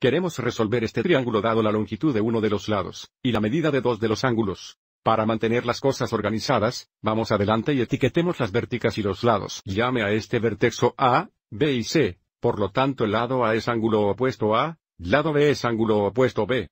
Queremos resolver este triángulo dado la longitud de uno de los lados, y la medida de dos de los ángulos. Para mantener las cosas organizadas, vamos adelante y etiquetemos las vérticas y los lados. Llame a este vertexo A, B y C, por lo tanto el lado A es ángulo opuesto A, lado B es ángulo opuesto B.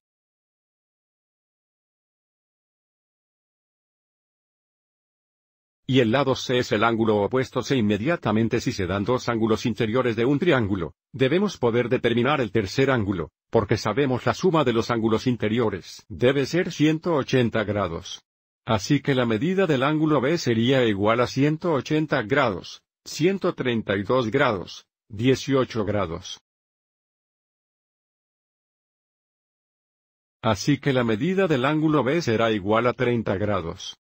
Y el lado C es el ángulo opuesto C inmediatamente si se dan dos ángulos interiores de un triángulo, debemos poder determinar el tercer ángulo, porque sabemos la suma de los ángulos interiores debe ser 180 grados. Así que la medida del ángulo B sería igual a 180 grados, 132 grados, 18 grados. Así que la medida del ángulo B será igual a 30 grados.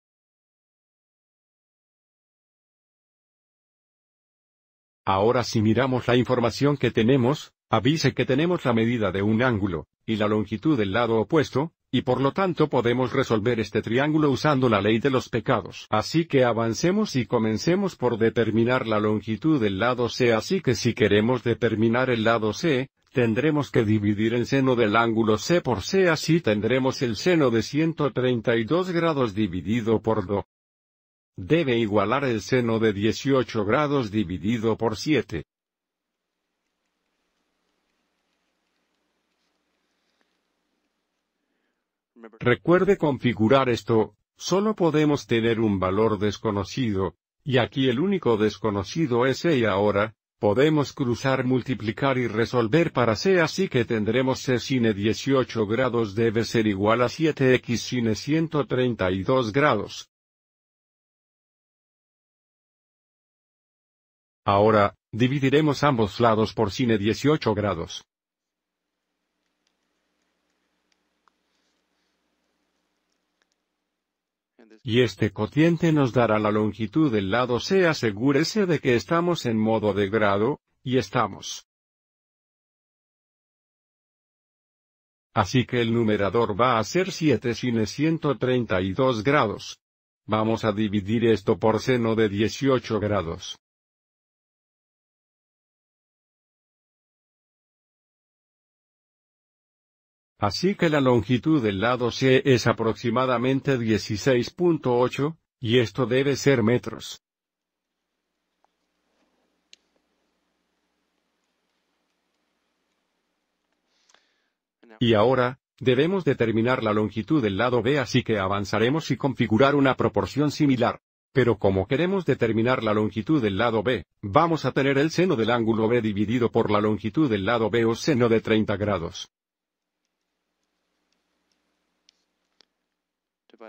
Ahora si miramos la información que tenemos, avise que tenemos la medida de un ángulo, y la longitud del lado opuesto, y por lo tanto podemos resolver este triángulo usando la ley de los pecados. Así que avancemos y comencemos por determinar la longitud del lado C así que si queremos determinar el lado C, tendremos que dividir el seno del ángulo C por C así tendremos el seno de 132 grados dividido por 2. Debe igualar el seno de 18 grados dividido por 7. Recuerde configurar esto, solo podemos tener un valor desconocido, y aquí el único desconocido es E ahora, podemos cruzar multiplicar y resolver para C así que tendremos C sin 18 e grados debe ser igual a 7X sin 132 e grados. Ahora, dividiremos ambos lados por cine 18 grados. Y este cotiente nos dará la longitud del lado C asegúrese de que estamos en modo de grado, y estamos. Así que el numerador va a ser 7 sin 132 grados. Vamos a dividir esto por seno de 18 grados. Así que la longitud del lado C es aproximadamente 16.8, y esto debe ser metros. Y ahora, debemos determinar la longitud del lado B así que avanzaremos y configurar una proporción similar. Pero como queremos determinar la longitud del lado B, vamos a tener el seno del ángulo B dividido por la longitud del lado B o seno de 30 grados.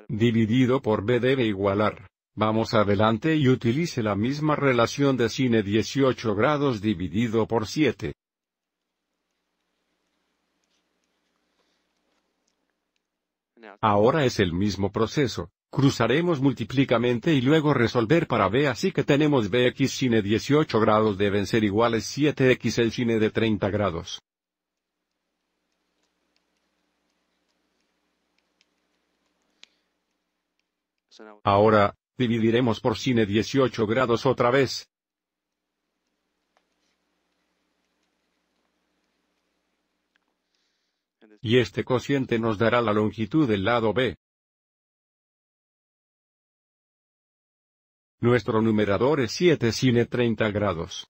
dividido por b debe igualar. Vamos adelante y utilice la misma relación de cine 18 grados dividido por 7. Ahora es el mismo proceso. Cruzaremos multiplicamente y luego resolver para b así que tenemos bx sine 18 grados deben ser iguales 7x el cine de 30 grados. Ahora, dividiremos por cine 18 grados otra vez. Y este cociente nos dará la longitud del lado B. Nuestro numerador es 7 cine 30 grados.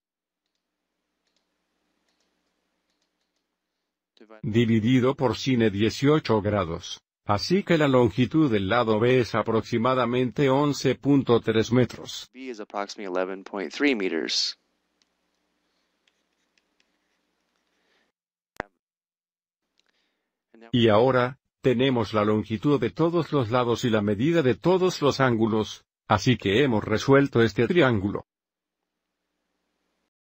Dividido por cine 18 grados. Así que la longitud del lado B es aproximadamente 11.3 metros. Y ahora, tenemos la longitud de todos los lados y la medida de todos los ángulos, así que hemos resuelto este triángulo.